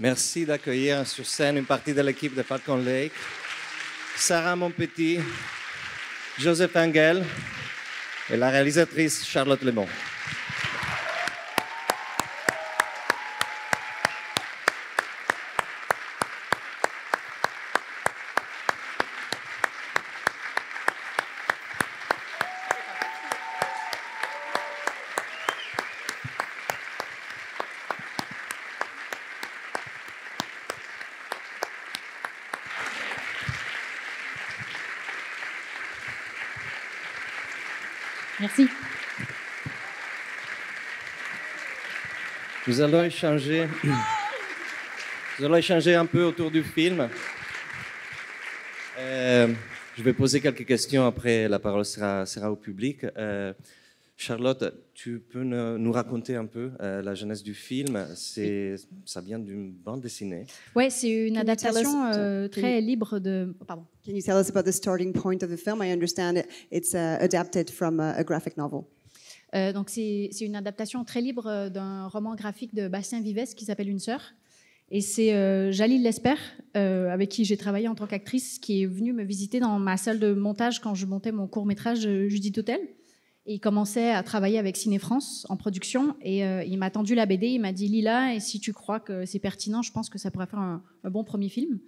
Merci d'accueillir sur scène une partie de l'équipe de Falcon Lake. Sarah Monpetit, Joseph Engel et la réalisatrice Charlotte Lemont. Nous allons échanger. Nous allons échanger un peu autour du film. Euh, je vais poser quelques questions après la parole sera, sera au public. Euh, Charlotte, tu peux nous raconter un peu euh, la jeunesse du film C'est ça vient d'une bande dessinée. Oui, c'est une adaptation très libre de. Oh, pardon. Can you tell us about the starting point of the film? I understand it's uh, adapted from a graphic novel. Euh, donc c'est une adaptation très libre euh, d'un roman graphique de Bastien Vives qui s'appelle Une sœur. Et c'est euh, Jalil Lesper, avec qui j'ai travaillé en tant qu'actrice, qui est venu me visiter dans ma salle de montage quand je montais mon court métrage Judith Hôtel. Et il commençait à travailler avec Ciné France en production. Et il m'a tendu la BD, il m'a dit Lila, et si tu crois que c'est pertinent, je pense que ça pourrait faire un, bon premier film.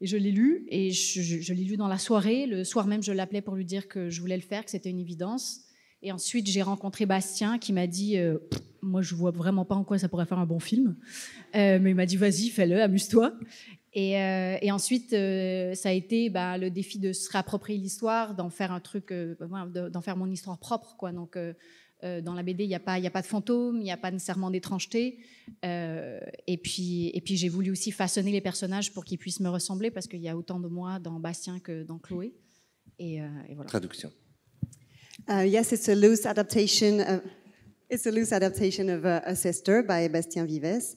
Et je l'ai lu, et je l'ai lu dans la soirée. Le soir même, je l'appelais pour lui dire que je voulais le faire, que c'était une évidence. Et ensuite, j'ai rencontré Bastien qui m'a dit euh, Moi, je vois vraiment pas en quoi ça pourrait faire un bon film. Euh, mais il m'a dit Vas-y, fais-le, amuse-toi. Et, euh, ensuite, ça a été bah, le défi de se réapproprier l'histoire, d'en faire un truc, d'en faire mon histoire propre. Quoi. Donc, dans la BD, il n'y a, pas, y a pas de fantôme, il n'y a pas nécessairement d'étrangeté. et puis, puis j'ai voulu aussi façonner les personnages pour qu'ils puissent me ressembler, parce qu'il y a autant de moi dans Bastien que dans Chloé. Et, Traduction. Uh, yes, it's a loose adaptation. Of, it's a loose adaptation of uh, A Sister by Bastien Vives.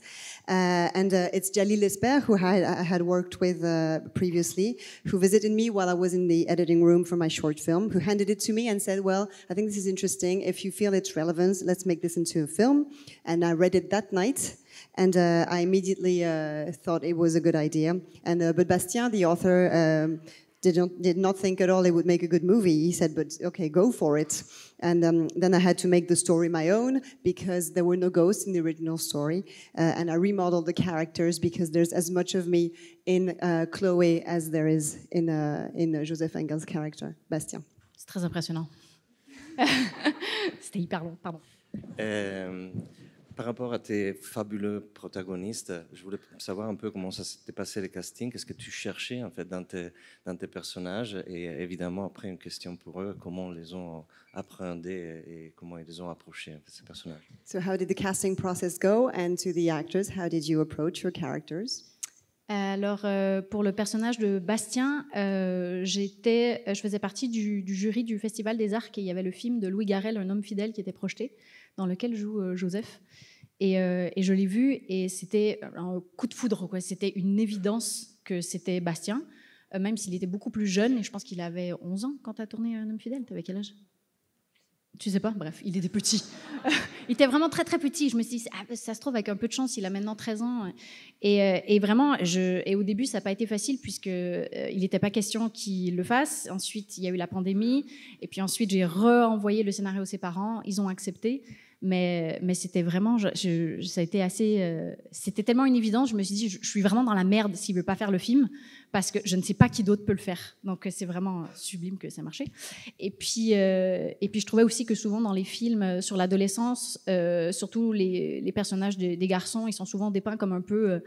Uh, and uh, it's Jalil Esper, who I, I had worked with uh, previously, who visited me while I was in the editing room for my short film, who handed it to me and said, Well, I think this is interesting. If you feel its relevance, let's make this into a film. And I read it that night and uh, I immediately uh, thought it was a good idea. And uh, but Bastien, the author, um, didn't, did not think at all it would make a good movie. He said, but okay, go for it. And um, then I had to make the story my own because there were no ghosts in the original story. Uh, and I remodeled the characters because there's as much of me in uh, Chloé as there is in, uh, in uh, Joseph Engel's character, Bastien. C'est très impressionnant. C'était hyper long, pardon. Euh, par rapport à tes fabuleux protagonistes, je voulais savoir un peu comment ça s'était passé les castings. Qu'est-ce que tu cherchais en fait dans tes, dans tes personnages Et évidemment, après, une question pour eux comment les ont appréhendés et comment ils les ont approchés, ces personnages. So, how did the casting process go And to the actors, how did you approach your characters alors, euh, pour le personnage de Bastien, euh, j'étais, euh, je faisais partie du, jury du Festival des Arts, et il y avait le film de Louis Garrel, Un homme fidèle, qui était projeté dans lequel joue euh, Joseph. Euh, et, je l'ai vu et c'était un coup de foudre. C'était une évidence que c'était Bastien, euh, même s'il était beaucoup plus jeune. Et je pense qu'il avait 11 ans quand tu as tourné Un homme fidèle. Tu avais quel âge tu sais pas, bref, il était petit. il était vraiment très très petit. Je me suis dit, ah, ça se trouve, avec un peu de chance, il a maintenant 13 ans. Et, vraiment, je, et au début, ça n'a pas été facile puisqu'il il n'était pas question qu'il le fasse. Ensuite, il y a eu la pandémie. Et puis ensuite, j'ai re le scénario à ses parents. Ils ont accepté. Mais, c'était vraiment, ça a assez, euh, c'était tellement une évidence. Je me suis dit, je, suis vraiment dans la merde s'il veut pas faire le film parce que je ne sais pas qui d'autre peut le faire. Donc euh, c'est vraiment sublime que ça marchait. Et puis, euh, et puis je trouvais aussi que souvent dans les films sur l'adolescence, surtout les, personnages des garçons, ils sont souvent dépeints comme un peu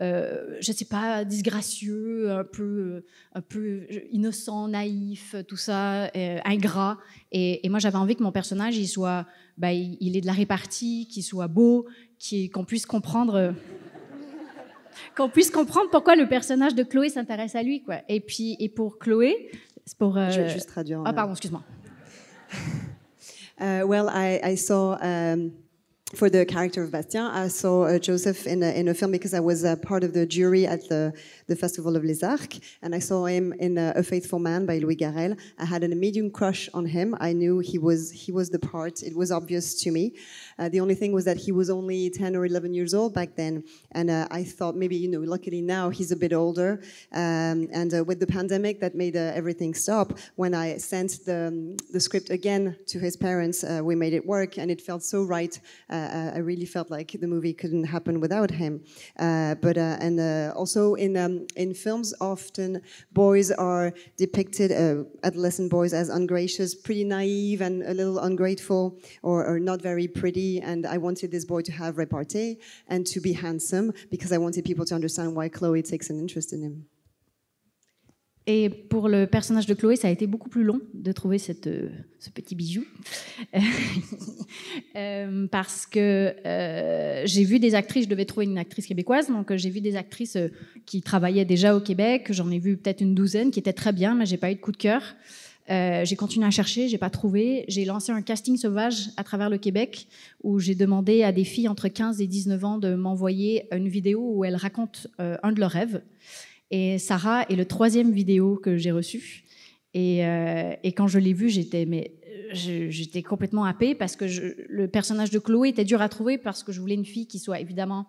euh, je ne sais pas, disgracieux, un peu, euh, un peu euh, innocent, naïf, tout ça, ingrat. Et, moi, j'avais envie que mon personnage, il soit, ben, il, ait est de la répartie, qu'il soit beau, qu'on puisse comprendre. qu'on puisse comprendre pourquoi le personnage de Chloé s'intéresse à lui, quoi. Et puis, et pour Chloé, c'est pour. Je vais juste traduire. Ah, pardon, excuse-moi. well, I, saw um, for the character of Bastien. I saw uh, Joseph in a, in a film because I was part of the jury at the, the Festival of Les Arcs, and I saw him in uh, A Faithful Man by Louis Garrel. I had an immediate crush on him. I knew he was he was the part. It was obvious to me. Uh, the only thing was that he was only 10 or 11 years old back then, and uh, I thought maybe you know. Luckily now he's a bit older, um, and uh, with the pandemic that made everything stop. When I sent the um, the script again to his parents, we made it work, and it felt so right I really felt like the movie couldn't happen without him. Uh, but uh, and uh, also in um, in films, often boys are depicted adolescent boys as ungracious, pretty naive, and a little ungrateful, or, or not very pretty. And I wanted this boy to have repartee and to be handsome because I wanted people to understand why Chloe takes an interest in him. Et pour le personnage de Chloé, ça a été beaucoup plus long de trouver euh, ce petit bijou. Euh, parce que euh, j'ai vu des actrices, je devais trouver une actrice québécoise, donc j'ai vu des actrices qui travaillaient déjà au Québec, j'en ai vu peut-être une douzaine qui étaient très bien, mais j'ai pas eu de coup de cœur. j'ai continué à chercher, j'ai pas trouvé. J'ai lancé un casting sauvage à travers le Québec où j'ai demandé à des filles entre 15 et 19 ans de m'envoyer une vidéo où elles racontent un de leurs rêves. Et Sarah est le troisième vidéo que j'ai reçu. Et, euh, quand je l'ai vu, j'étais mais euh, j'étais complètement happée parce que le personnage de Chloé était dur à trouver parce que je voulais une fille qui soit évidemment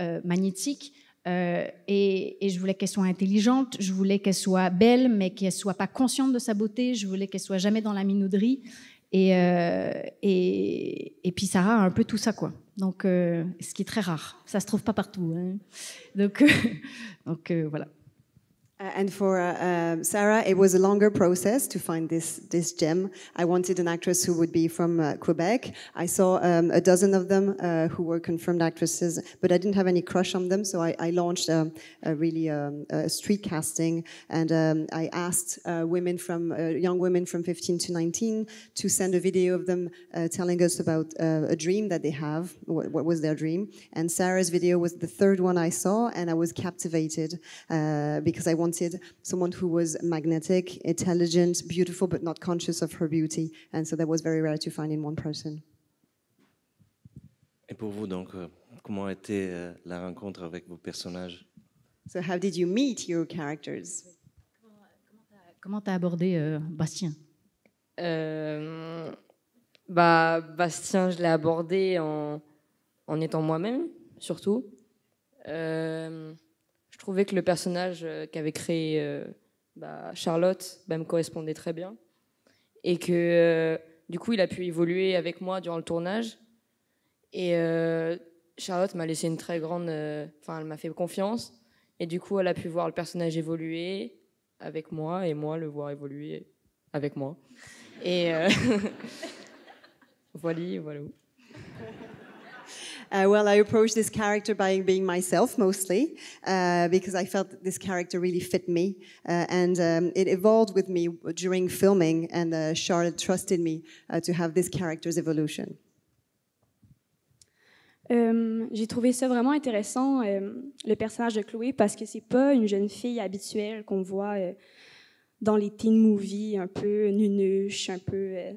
euh, magnétique et, je voulais qu'elle soit intelligente, je voulais qu'elle soit belle mais qu'elle soit pas consciente de sa beauté, je voulais qu'elle soit jamais dans la minauderie et, et, puis Sarah a un peu tout ça quoi. Donc ce qui est très rare, ça se trouve pas partout. Hein. Donc donc voilà. Uh, and for uh, uh, Sarah, it was a longer process to find this, this gem. I wanted an actress who would be from uh, Quebec. I saw um, a dozen of them uh, who were confirmed actresses, but I didn't have any crush on them, so I, I launched um, a really um, a street casting, and um, I asked uh, women from young women from 15 to 19 to send a video of them telling us about a dream that they have, what, what, was their dream. And Sarah's video was the third one I saw, and I was captivated because I wanted wanted someone who was magnetic, intelligent, beautiful, but not conscious of her beauty. And so that was very rare to find in one person. Et pour vous, donc, euh, comment était euh, la rencontre avec vos personnages So how did you meet your characters Comment t'as abordé euh, Bastien euh, bah, Bastien, je l'ai abordé en, en étant moi-même, surtout. Euh, trouvais que le personnage euh, qu'avait créé euh, bah, Charlotte bah, me correspondait très bien. Et que euh, du coup, il a pu évoluer avec moi durant le tournage. Et Charlotte m'a laissé une très grande. Enfin, elle m'a fait confiance. Et du coup, elle a pu voir le personnage évoluer avec moi et moi le voir évoluer avec moi. Et voilà, voilà. Uh, well, I approached this character by being myself mostly, uh, because I felt this character really fit me. Uh, and um, it evolved with me during filming, and uh, Charlotte trusted me uh, to have this character's evolution. Euh, j'ai trouvé ça vraiment intéressant, euh, le personnage de Chloé, parce que c'est pas une jeune fille habituelle qu'on voit euh, dans les teen movies, un peu nunuche, un peu euh,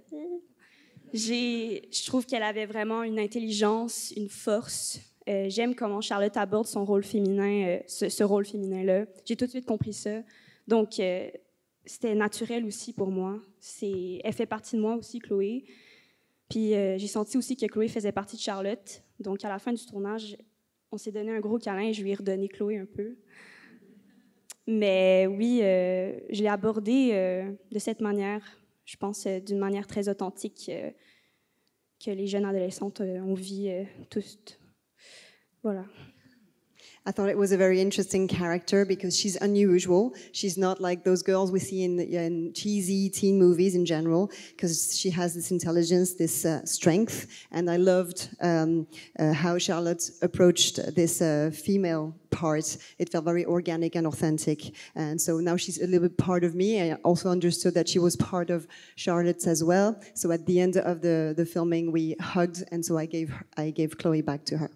je trouve qu'elle avait vraiment une intelligence, une force. Euh, j'aime comment Charlotte aborde son rôle féminin, euh, ce, rôle féminin-là. J'ai tout de suite compris ça. Donc, euh, c'était naturel aussi pour moi. Elle fait partie de moi aussi, Chloé. Puis, j'ai senti aussi que Chloé faisait partie de Charlotte. Donc, à la fin du tournage, on s'est donné un gros câlin et je lui ai redonné Chloé un peu. Mais oui, je l'ai abordée de cette manière je pense, d'une manière très authentique que les jeunes adolescentes, euh, ont vie euh, tous. Voilà. I thought it was a very interesting character because she's unusual. She's not like those girls we see in, in cheesy teen movies in general, because she has this intelligence, this uh, strength. And I loved um, uh, how Charlotte approached this uh, female part. It felt very organic and authentic. And so now she's a little bit part of me. I also understood that she was part of Charlotte's as well. So at the end of the, the filming, we hugged, and so I gave I gave Chloe back to her.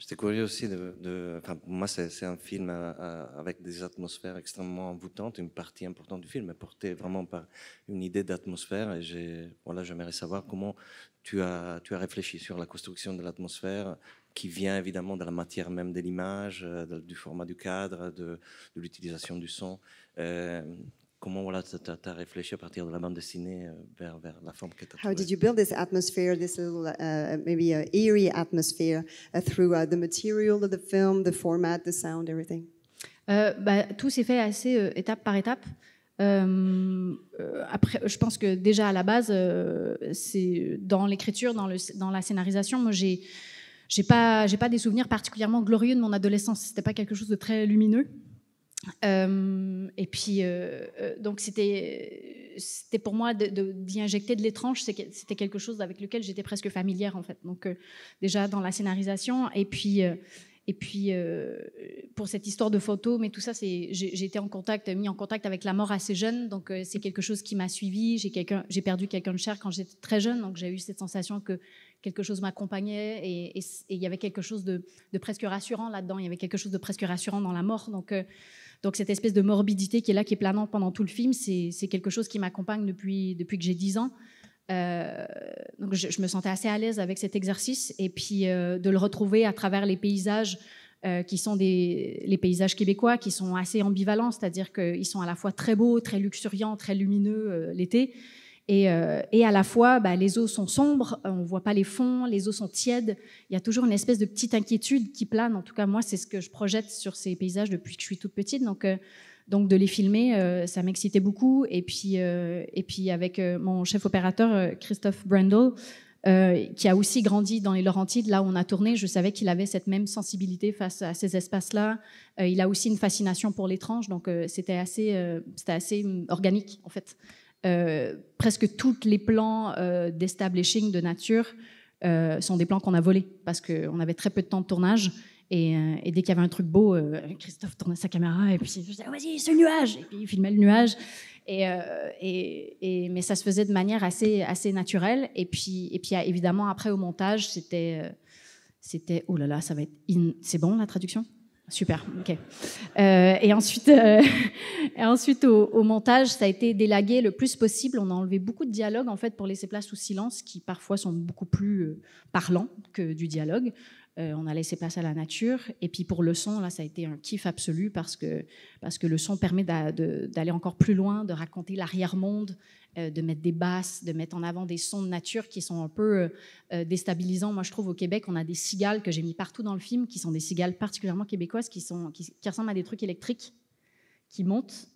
J'étais curieux aussi de. enfin, pour moi, c'est un film euh, euh, avec des atmosphères extrêmement envoûtantes. Une partie importante du film est portée vraiment par une idée d'atmosphère. Et voilà, j'aimerais savoir comment tu as, tu as réfléchi sur la construction de l'atmosphère qui vient évidemment de la matière même de l'image, euh, du format du cadre, de, l'utilisation du son comment voilà, tu as, réfléchi à partir de la bande dessinée euh, vers, vers la forme que tu as How did you build this atmosphere, this little, uh, maybe uh, eerie atmosphere uh, through uh, the material of the film, the format, the sound, everything euh, bah, Tout s'est fait assez euh, étape par étape. Euh, euh, après, je pense que déjà à la base, c'est dans l'écriture, dans, le, dans la scénarisation, moi j'ai j'ai pas j'ai pas des souvenirs particulièrement glorieux de mon adolescence. C'était pas quelque chose de très lumineux et puis, euh, euh, donc c'était, euh, c'était pour moi d'y injecter de l'étrange, c'était quelque chose avec lequel j'étais presque familière en fait. Donc déjà dans la scénarisation, et puis, et puis pour cette histoire de photos, mais tout ça, c'est, j'ai, été en contact, mis en contact avec la mort assez jeune, donc c'est quelque chose qui m'a suivi. J'ai perdu quelqu'un de cher quand j'étais très jeune, donc j'ai eu cette sensation que quelque chose m'accompagnait et, il y avait quelque chose de, de, presque rassurant là-dedans. Il y avait quelque chose de presque rassurant dans la mort, donc donc cette espèce de morbidité qui est là, qui est planante pendant tout le film, c'est quelque chose qui m'accompagne depuis, que j'ai 10 ans. Euh, donc je, me sentais assez à l'aise avec cet exercice et puis euh, de le retrouver à travers les paysages euh, qui sont des, les paysages québécois qui sont assez ambivalents, c'est-à-dire qu'ils sont à la fois très beaux, très luxuriants, très lumineux l'été, euh, et, à la fois, bah, les eaux sont sombres, euh, on ne voit pas les fonds, les eaux sont tièdes. Il y a toujours une espèce de petite inquiétude qui plane. En tout cas, moi, c'est ce que je projette sur ces paysages depuis que je suis toute petite. Donc, euh, donc de les filmer, ça m'excitait beaucoup. Et puis, et puis avec mon chef opérateur, Christophe Brendel, qui a aussi grandi dans les Laurentides, là où on a tourné, je savais qu'il avait cette même sensibilité face à ces espaces-là. il a aussi une fascination pour l'étrange, donc c'était assez, c'était assez mm, organique, en fait. Euh, presque tous les plans euh, d'establishing de nature euh, sont des plans qu'on a volés parce qu'on avait très peu de temps de tournage. Et, dès qu'il y avait un truc beau, Christophe tournait sa caméra et puis il faisait Vas-y, ce nuage Et puis il filmait le nuage. Et, et, et, mais ça se faisait de manière assez, assez naturelle. Et puis, et puis évidemment, après au montage, c'était. c'était oh là là, ça va être. C'est bon la traduction Super, ok. Euh, et ensuite, euh, ensuite au, montage, ça a été délagué le plus possible. On a enlevé beaucoup de dialogues en fait pour laisser place au silence, qui parfois sont beaucoup plus euh, parlants que du dialogue. Euh, on a laissé place à la nature. Et puis pour le son, là, ça a été un kiff absolu parce que, parce que le son permet d'aller encore plus loin, de raconter l'arrière-monde, euh, de mettre des basses, de mettre en avant des sons de nature qui sont un peu euh, déstabilisants. Moi, je trouve au Québec, on a des cigales que j'ai mis partout dans le film, qui sont des cigales particulièrement québécoises, qui, sont, qui, ressemblent à des trucs électriques qui montent.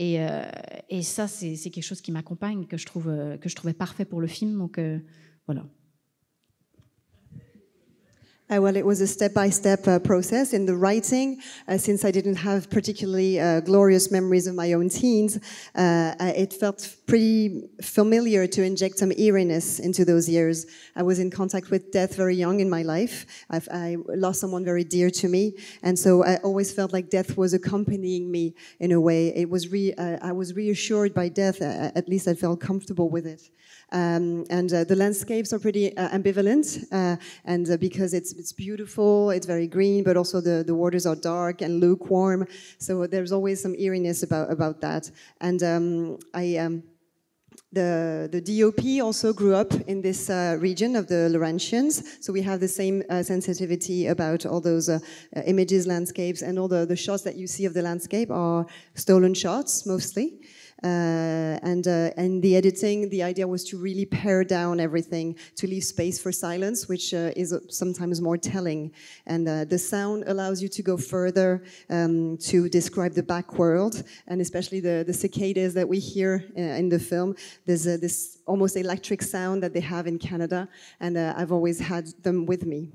Et, ça, c'est quelque chose qui m'accompagne, que, je trouve que je trouvais parfait pour le film. Donc voilà. Uh, well, it was a step-by-step uh, process in the writing. Uh, since I didn't have particularly uh, glorious memories of my own teens, uh, it felt pretty familiar to inject some eeriness into those years. I was in contact with death very young in my life. I've, i lost someone very dear to me, and so I always felt like death was accompanying me in a way. It was re, uh, I was reassured by death. Uh, at least I felt comfortable with it. Um, and uh, the landscapes are pretty uh, ambivalent, uh, and uh, because it's it's beautiful, it's very green, but also the, the waters are dark and lukewarm. So there's always some eeriness about about that. And um, I um, the, the DOP also grew up in this uh, region of the Laurentians, so we have the same uh, sensitivity about all those uh, uh images, landscapes, and all the, the shots that you see of the landscape are stolen shots mostly. Uh, and uh, and the editing, the idea was to really pare down everything to leave space for silence, which uh, is sometimes more telling. And the sound allows you to go further um, to describe the back world, and especially the the cicadas that we hear in the film. There's this almost electric sound that they have in Canada, and I've always had them with me.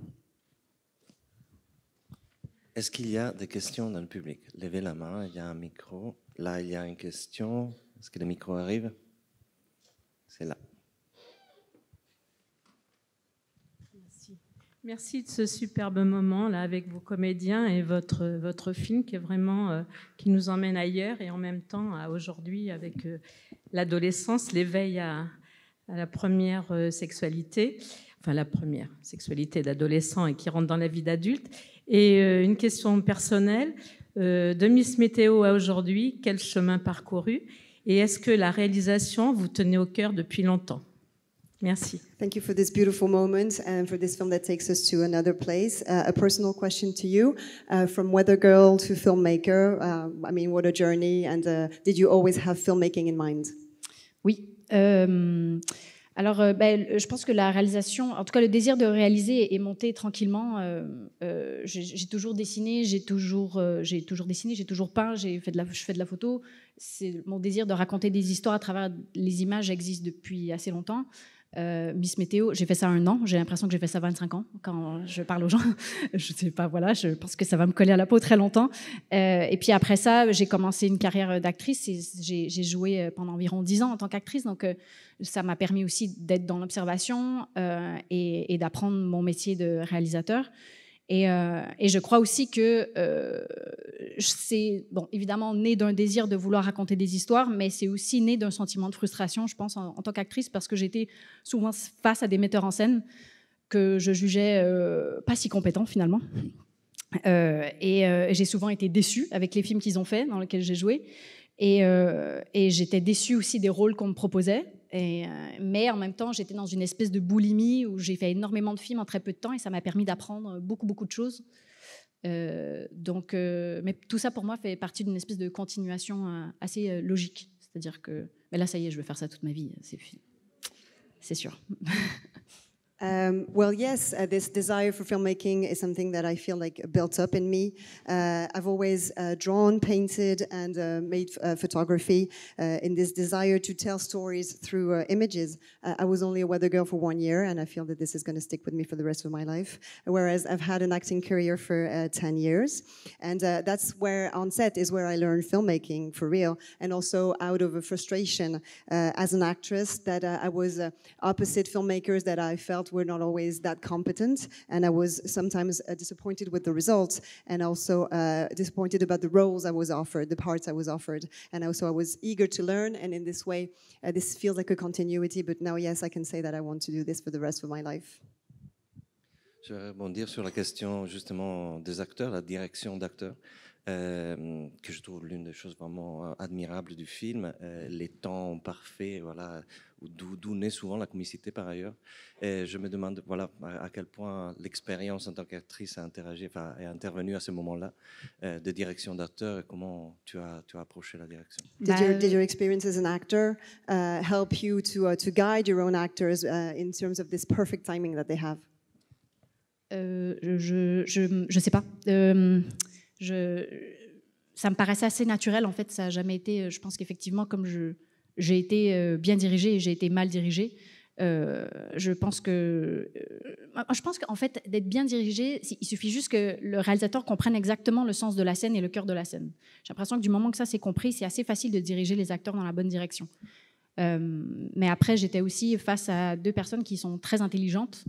Est-ce qu'il y a des questions dans le public Levez la main, il y a un micro. Là, il y a une question. Est-ce que le micro arrive C'est là. Merci. de ce superbe moment là avec vos comédiens et votre, votre film qui est vraiment euh, qui nous emmène ailleurs et en même temps à aujourd'hui avec euh, l'adolescence, l'éveil à, la première euh, sexualité, enfin la première sexualité d'adolescent et qui rentre dans la vie d'adulte. Et une question personnelle, euh, de Miss Météo à aujourd'hui, quel chemin parcouru et est-ce que la réalisation vous tenait au cœur depuis longtemps Merci. Thank you for this beautiful moment and for this film that takes us to another place. Uh, a personal question to you, uh, from weather girl to filmmaker. Uh, I mean, what a journey! And did you always have filmmaking in mind? Oui. Euh, alors, euh, ben, je pense que la réalisation, en tout cas le désir de réaliser et monter tranquillement, euh, euh, j'ai toujours dessiné, j'ai toujours, j'ai toujours dessiné, j'ai toujours peint, j'ai fait de la, je fais de la photo. C'est mon désir de raconter des histoires à travers les images existe depuis assez longtemps. Euh, Miss Météo, j'ai fait ça un an. J'ai l'impression que j'ai fait ça 25 ans quand je parle aux gens. je sais pas, voilà, je pense que ça va me coller à la peau très longtemps. Euh, et puis après ça, j'ai commencé une carrière d'actrice. J'ai joué euh, pendant environ 10 ans en tant qu'actrice. Donc ça m'a permis aussi d'être dans l'observation et d'apprendre mon métier de réalisateur. Euh, et, je crois aussi que euh, c'est, bon, évidemment, né d'un désir de vouloir raconter des histoires, mais c'est aussi né d'un sentiment de frustration, je pense, en, tant qu'actrice, parce que j'étais souvent face à des metteurs en scène que je jugeais euh, pas si compétents finalement. et j'ai souvent été déçue avec les films qu'ils ont faits, dans lesquels j'ai joué. et j'étais déçue aussi des rôles qu'on me proposait, euh, mais en même temps, j'étais dans une espèce de boulimie où j'ai fait énormément de films en très peu de temps et ça m'a permis d'apprendre beaucoup, beaucoup de choses. Euh, donc, euh, mais tout ça pour moi fait partie d'une espèce de continuation assez logique. C'est-à-dire que, là, ça y est, je vais faire ça toute ma vie, c'est sûr. Um, well, yes, uh, this desire for filmmaking is something that I feel like built up in me. Uh, I've always uh, drawn, painted, and uh, made uh, photography uh, in this desire to tell stories through images. I was only a weather girl for one year, and I feel that this is going to stick with me for the rest of my life. Whereas I've had an acting career for 10 years, and that's where on set is where I learned filmmaking for real, and also out of a frustration as an actress that I was opposite filmmakers that I felt n'étaient were not always that competent, and I was sometimes uh, disappointed with the results, and also uh, disappointed about the roles I was offered, the parts I was offered, and also I was eager to learn. And in this way, uh, this feels like a continuity. But now, yes, I can say that I want to do this for the rest of my life. Je vais rebondir sur la question justement des acteurs, la direction d'acteurs. Euh, que je trouve l'une des choses vraiment euh, admirables du film, euh, les temps parfaits, voilà, d'où naît souvent la comicité par ailleurs. Et je me demande voilà, à quel point l'expérience en tant qu'actrice a interagi, enfin, est intervenue à ce moment-là euh, de direction d'acteur et comment tu as, tu as approché la direction. Did your, ben experience as an actor uh, help you to, uh, to guide your own actors uh, in terms of this perfect timing that they have? Euh, je, ne sais pas. Euh, je, ça me paraissait assez naturel en fait. Ça n'a jamais été. Je pense qu'effectivement, comme je, j'ai été euh, bien dirigée et j'ai été mal dirigée. Euh, je pense que, euh, je pense qu'en fait, d'être bien dirigé, il suffit juste que le réalisateur comprenne exactement le sens de la scène et le cœur de la scène. J'ai l'impression que du moment que ça s'est compris, c'est assez facile de diriger les acteurs dans la bonne direction. mais après, j'étais aussi face à deux personnes qui sont très intelligentes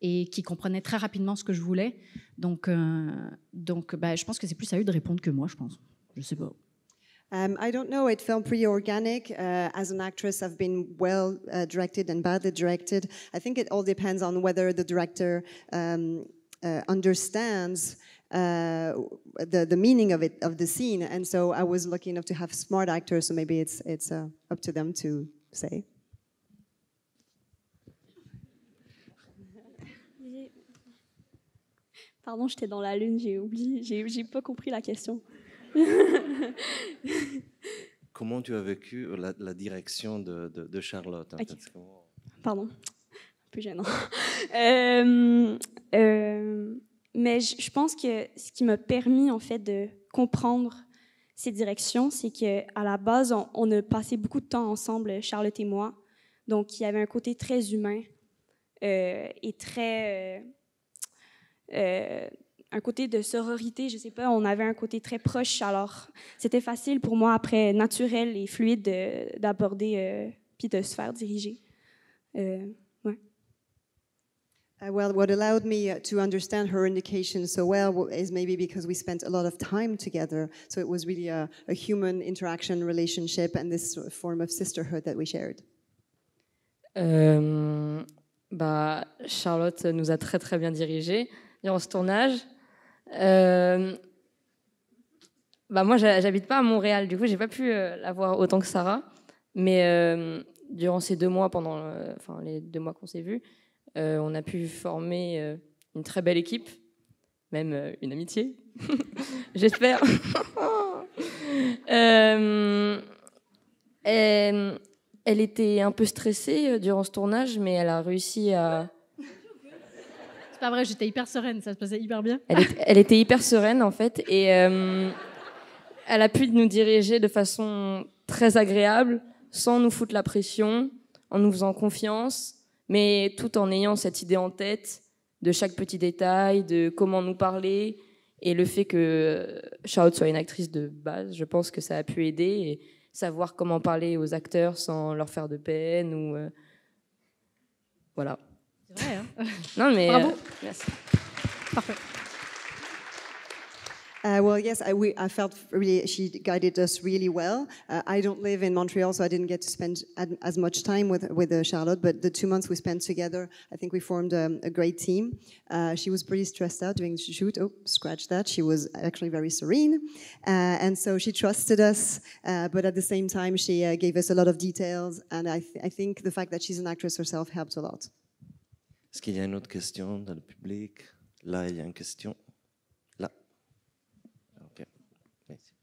et qui comprenaient très rapidement ce que je voulais. Donc, donc, bah, je pense que c'est plus à eux de répondre que moi, je pense. Je sais pas. Um, I don't know, it felt pretty organic. Uh, as an actress, I've been well uh, directed and badly directed. I think it all depends on whether the director um, uh, understands uh, the the meaning of it of the scene. And so I was lucky enough to have smart actors, so maybe it's it's uh, up to them to say. Pardon, j'étais dans la lune, j'ai oublié, j'ai pas compris la question. Comment tu as vécu la, direction de, Charlotte Pardon, un peu gênant. Euh, euh, mais je, pense que ce qui m'a permis en fait de comprendre ces directions, c'est que à la base, on, a passé beaucoup de temps ensemble, Charlotte et moi. Donc, il y avait un côté très humain euh, et très un côté de sororité, je sais pas, on avait un côté très proche, alors c'était facile pour moi après, naturel et fluide d'aborder euh, puis de se faire diriger. Euh, ouais. uh, well, what allowed me uh, to understand her indication so well is maybe because we spent a lot of time together. So it was really a, a human interaction relationship and this form of sisterhood that we shared. Euh, bah, Charlotte nous a très très bien dirigés durant ce tournage. Euh, bah moi, j'habite pas à Montréal, du coup, j'ai pas pu euh, la voir autant que Sarah. Mais euh, durant ces deux mois, pendant enfin, les deux mois qu'on s'est vus, euh, on a pu former une très belle équipe, même une amitié, j'espère. elle était un peu stressée durant ce tournage, mais elle a réussi à pas vrai, j'étais hyper sereine, ça se passait hyper bien. Elle, était hyper sereine en fait, et euh, elle a pu nous diriger de façon très agréable, sans nous foutre la pression, en nous faisant confiance, mais tout en ayant cette idée en tête de chaque petit détail, de comment nous parler, et le fait que Charlotte soit une actrice de base, je pense que ça a pu aider, et savoir comment parler aux acteurs sans leur faire de peine, ou... Euh, voilà. vrai. Hein non, mais. Bravo. Euh, merci. Parfait. Uh, well, yes, I, we, I, felt really she guided us really well. Uh, I don't live in Montreal, so I didn't get to spend ad, as much time with with uh, Charlotte. But the two months we spent together, I think we formed um, a great team. Uh, she was pretty stressed out during the shoot. Oh, scratch that. She was actually very serene, uh, and so she trusted us. Uh, but at the same time, she gave us a lot of details, and I, th I think the fact that she's an actress herself helped a lot. Est-ce qu'il y a une autre question dans le public Là, il y a une question. Là. Ok. Merci.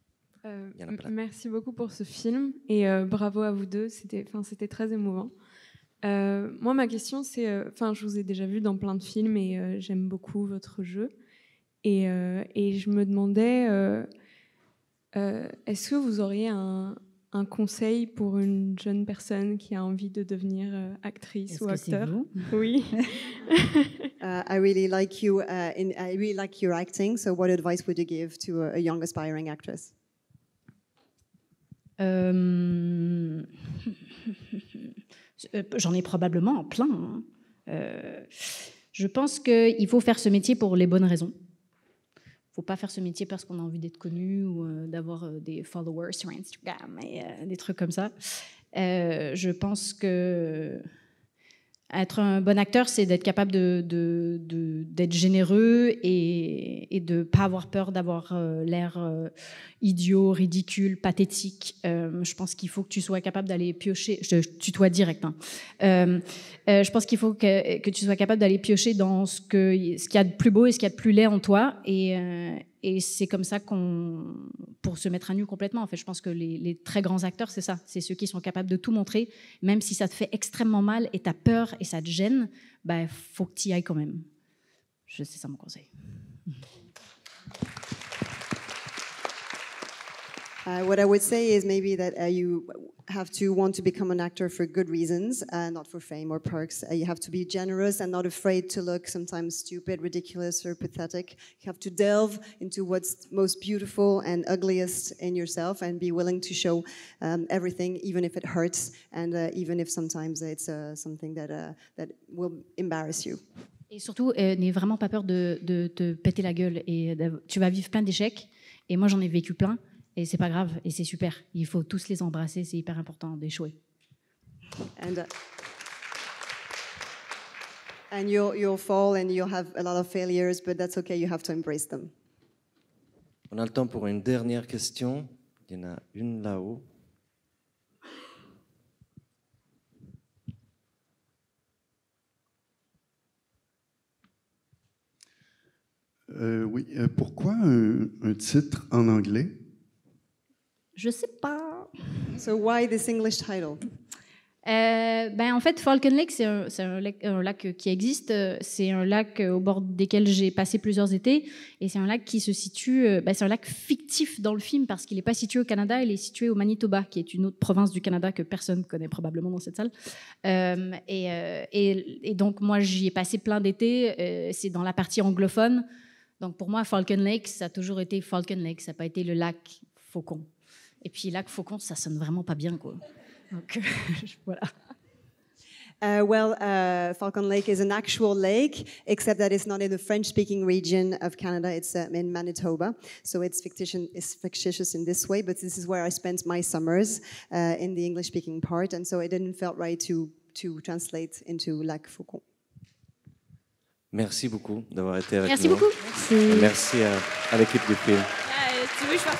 Euh, merci beaucoup pour ce film et euh, bravo à vous deux. C'était, enfin, c'était très émouvant. Euh, moi, ma question, c'est, enfin, je vous ai déjà vu dans plein de films et j'aime beaucoup votre jeu. Et, et je me demandais, est-ce que vous auriez un, un conseil pour une jeune personne qui a envie de devenir euh, actrice ou acteur Oui. Uh, I really like you uh, in, I really like your acting. So what advice would you give to a, young aspiring actress? Um, j'en ai probablement plein. Hein. Euh... Je pense qu'il faut faire ce métier pour les bonnes raisons pas faire ce métier parce qu'on a envie d'être connu ou euh, d'avoir euh, des followers sur Instagram et euh, des trucs comme ça. je pense que être un bon acteur, c'est d'être capable d'être de, de, généreux et, de pas avoir peur d'avoir euh, l'air euh, idiot, ridicule, pathétique. Euh, je pense qu'il faut que tu sois capable d'aller piocher. Je, tutoie direct. Hein. je pense qu'il faut que, tu sois capable d'aller piocher dans ce qu'il ce qu'il y a de plus beau et ce qu'il y a de plus laid en toi et, et c'est comme ça qu'on, pour se mettre à nu complètement, en fait, je pense que les, très grands acteurs, c'est ça, c'est ceux qui sont capables de tout montrer, même si ça te fait extrêmement mal et t'as peur et ça te gêne, bah, faut que tu y ailles quand même. C'est ça mon conseil. Uh, what I would say is maybe that uh, you have to want to become an actor for good reasons, uh, not for fame or perks. Uh, you have to be generous and not afraid to look sometimes stupid, ridiculous, or pathetic. You have to delve into what's most beautiful and ugliest in yourself and be willing to show um, everything, even if it hurts and uh, even if sometimes it's uh, something that, that will embarrass you. Et surtout, euh, n'aie vraiment pas peur de, te péter la gueule et tu vas vivre plein d'échecs. Et moi, j'en ai vécu plein. Et c'est pas grave, et c'est super. Il faut tous les embrasser, c'est hyper important d'échouer. Uh, On a le temps pour une dernière question. Il y en a une là-haut. Euh, oui, euh, pourquoi un, titre en anglais je sais pas. So why this English title? Euh, ben en fait, Falcon Lake, c'est un, lac, qui existe. C'est un lac au bord desquels j'ai passé plusieurs étés. Et c'est un lac qui se situe. Euh, ben, c'est un lac fictif dans le film parce qu'il n'est pas situé au Canada, il est situé au Manitoba, qui est une autre province du Canada que personne connaît probablement dans cette salle. Euh, et, donc, moi, j'y ai passé plein d'étés. c'est dans la partie anglophone. Donc, pour moi, Falcon Lake, ça a toujours été Falcon Lake. Ça n'a pas été le lac Faucon. Et puis lac faucon, ça sonne vraiment pas bien, quoi. Donc euh, voilà. Euh, well, uh, Falcon Lake is an actual lake, except that it's not in the French-speaking region of Canada. It's uh, in Manitoba, so it's fictitious, fictitious, in this way. But this is where I spent my summers uh, in the English-speaking part, and so it didn't felt right to to translate into Lac Faucon. Merci beaucoup d'avoir été avec Merci nous. Merci beaucoup. Merci à, à l'équipe du film.